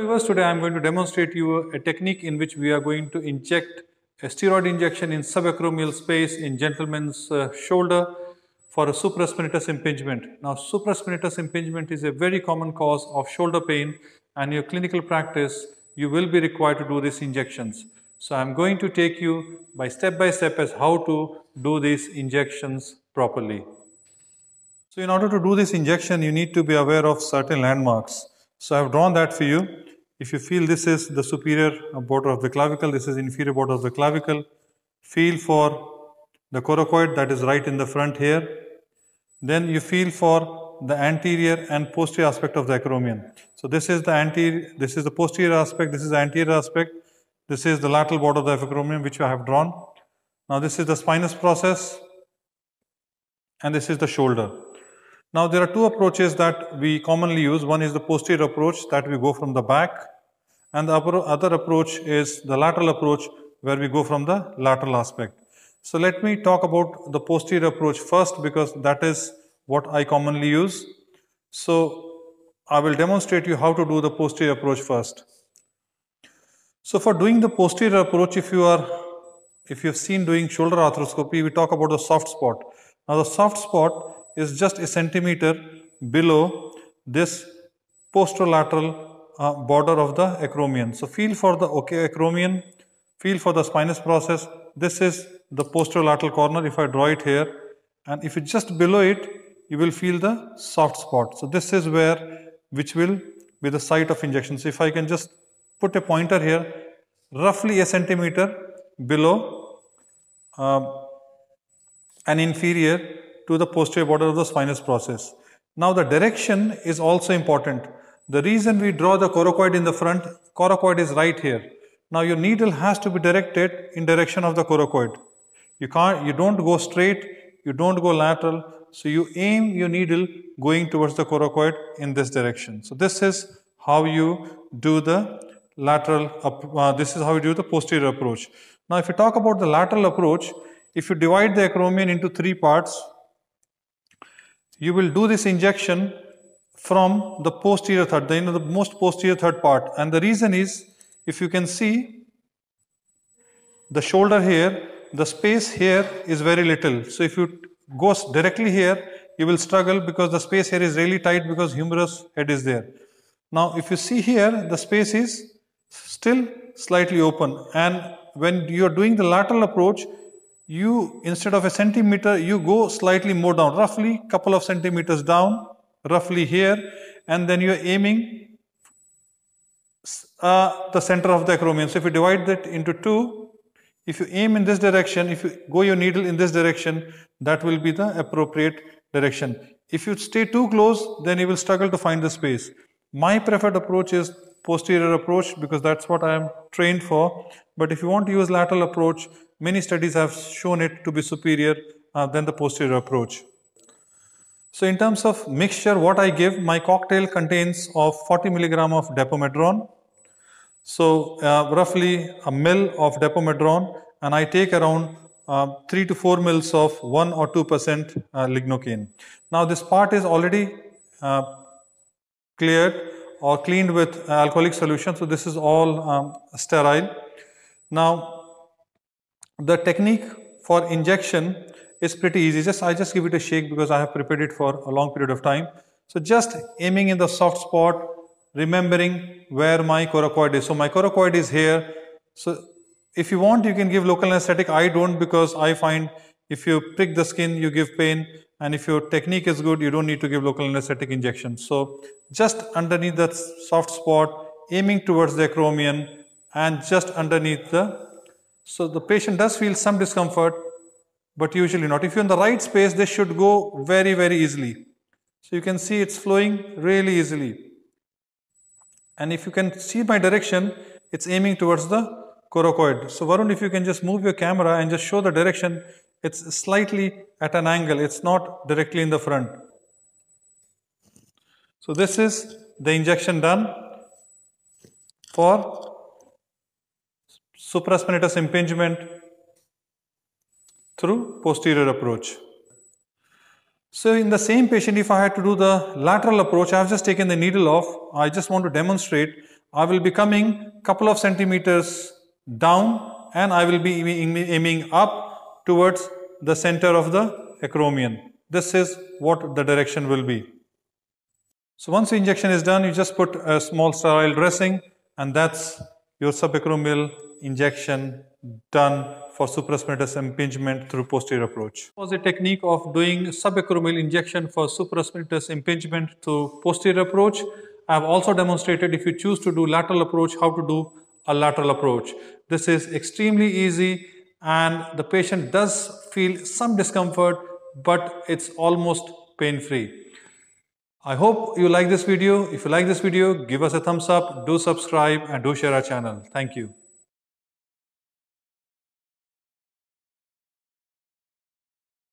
viewers, today I am going to demonstrate you a technique in which we are going to inject a steroid injection in subacromial space in gentleman's uh, shoulder for a supraspinatus impingement. Now supraspinatus impingement is a very common cause of shoulder pain and your clinical practice you will be required to do these injections. So I'm going to take you by step by step as how to do these injections properly. So in order to do this injection you need to be aware of certain landmarks. So I've drawn that for you. If you feel this is the superior border of the clavicle, this is inferior border of the clavicle, feel for the coracoid that is right in the front here. Then you feel for the anterior and posterior aspect of the acromion. So this is the anterior, this is the posterior aspect, this is the anterior aspect, this is the lateral border of the acromion which I have drawn. Now this is the spinous process and this is the shoulder. Now there are two approaches that we commonly use. One is the posterior approach that we go from the back and the other approach is the lateral approach where we go from the lateral aspect. So let me talk about the posterior approach first because that is what I commonly use. So I will demonstrate you how to do the posterior approach first. So for doing the posterior approach, if you are, if you've seen doing shoulder arthroscopy, we talk about the soft spot. Now the soft spot is just a centimeter below this posterolateral uh, border of the acromion. So feel for the okay, acromion, feel for the spinous process. This is the posterolateral corner if I draw it here. And if you just below it, you will feel the soft spot. So this is where, which will be the site of injection. So if I can just put a pointer here, roughly a centimeter below uh, an inferior to the posterior border of the spinous process. Now the direction is also important. The reason we draw the coracoid in the front, coracoid is right here. Now your needle has to be directed in direction of the coracoid. You can't, you don't go straight, you don't go lateral. So you aim your needle going towards the coracoid in this direction. So this is how you do the lateral, uh, this is how you do the posterior approach. Now if you talk about the lateral approach, if you divide the acromion into three parts, you will do this injection from the posterior third, the, you know, the most posterior third part. And the reason is, if you can see the shoulder here, the space here is very little. So if you go directly here, you will struggle because the space here is really tight because humerus head is there. Now if you see here, the space is still slightly open. And when you are doing the lateral approach, you instead of a centimeter, you go slightly more down, roughly couple of centimeters down, roughly here, and then you're aiming uh, the center of the acromion. So if you divide that into two, if you aim in this direction, if you go your needle in this direction, that will be the appropriate direction. If you stay too close, then you will struggle to find the space. My preferred approach is posterior approach because that's what I am trained for. But if you want to use lateral approach, Many studies have shown it to be superior uh, than the posterior approach. So in terms of mixture, what I give, my cocktail contains of 40 milligram of depomedron. So uh, roughly a mill of depomedron and I take around uh, 3 to 4 mils of 1 or 2% uh, lignocaine. Now this part is already uh, cleared or cleaned with alcoholic solution. So this is all um, sterile. Now the technique for injection is pretty easy. Just I just give it a shake because I have prepared it for a long period of time. So just aiming in the soft spot, remembering where my coracoid is. So my coracoid is here. So if you want, you can give local anesthetic. I don't because I find if you prick the skin, you give pain. And if your technique is good, you don't need to give local anesthetic injection. So just underneath that soft spot, aiming towards the acromion and just underneath the so the patient does feel some discomfort, but usually not. If you're in the right space, this should go very, very easily. So you can see it's flowing really easily. And if you can see my direction, it's aiming towards the coracoid. So Varun, if you can just move your camera and just show the direction, it's slightly at an angle. It's not directly in the front. So this is the injection done for supraspinatus impingement through posterior approach. So in the same patient, if I had to do the lateral approach, I have just taken the needle off. I just want to demonstrate. I will be coming couple of centimeters down and I will be aiming up towards the center of the acromion. This is what the direction will be. So once the injection is done, you just put a small sterile dressing and that's your subacromial injection done for supraspinatus impingement through posterior approach. It was a technique of doing subacromial injection for supraspinatus impingement through posterior approach. I have also demonstrated if you choose to do lateral approach, how to do a lateral approach. This is extremely easy and the patient does feel some discomfort, but it's almost pain-free. I hope you like this video. If you like this video, give us a thumbs up, do subscribe and do share our channel. Thank you.